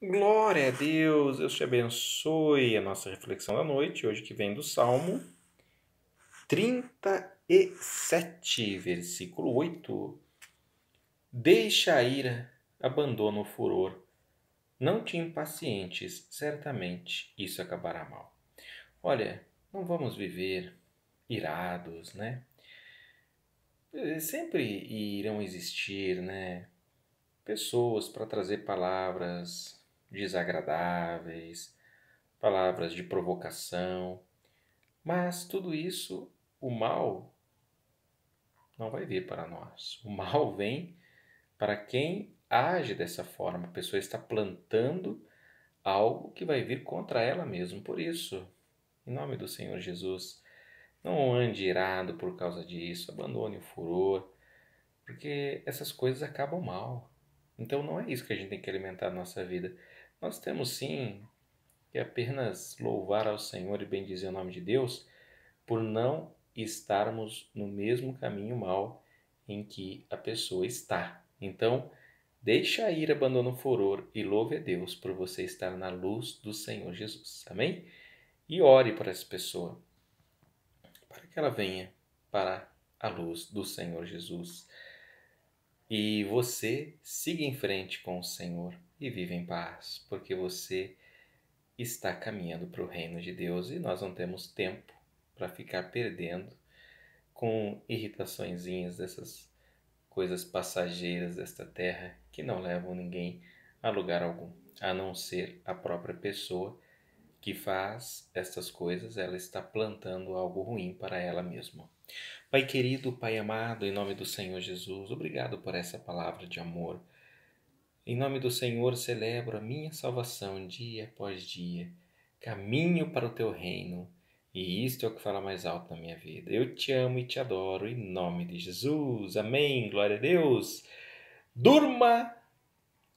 Glória a Deus, Deus te abençoe. A nossa reflexão da noite, hoje que vem do Salmo 37, versículo 8. Deixa a ira, abandona o furor. Não te impacientes, certamente isso acabará mal. Olha, não vamos viver irados, né? É, sempre irão existir, né? Pessoas para trazer palavras desagradáveis, palavras de provocação. Mas tudo isso, o mal não vai vir para nós. O mal vem para quem age dessa forma. A pessoa está plantando algo que vai vir contra ela mesma. Por isso, em nome do Senhor Jesus, não ande irado por causa disso, abandone o furor, porque essas coisas acabam mal. Então não é isso que a gente tem que alimentar a nossa vida. Nós temos sim que apenas louvar ao Senhor e bendizer o nome de Deus por não estarmos no mesmo caminho mal em que a pessoa está. Então, deixa a ira, abandona o furor e louve a Deus por você estar na luz do Senhor Jesus. Amém? E ore para essa pessoa, para que ela venha para a luz do Senhor Jesus. E você siga em frente com o Senhor e vive em paz, porque você está caminhando para o reino de Deus e nós não temos tempo para ficar perdendo com irritaçõeszinhas dessas coisas passageiras desta terra que não levam ninguém a lugar algum, a não ser a própria pessoa que faz estas coisas, ela está plantando algo ruim para ela mesma. Pai querido, Pai amado, em nome do Senhor Jesus, obrigado por essa palavra de amor. Em nome do Senhor, celebro a minha salvação dia após dia. Caminho para o teu reino, e isto é o que fala mais alto na minha vida. Eu te amo e te adoro, em nome de Jesus. Amém. Glória a Deus. Durma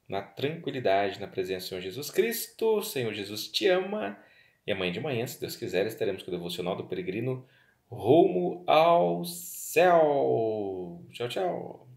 na tranquilidade, na presença do Senhor Jesus Cristo. O Senhor Jesus te ama. E amanhã de manhã, se Deus quiser, estaremos com o devocional do peregrino rumo ao céu. Tchau, tchau.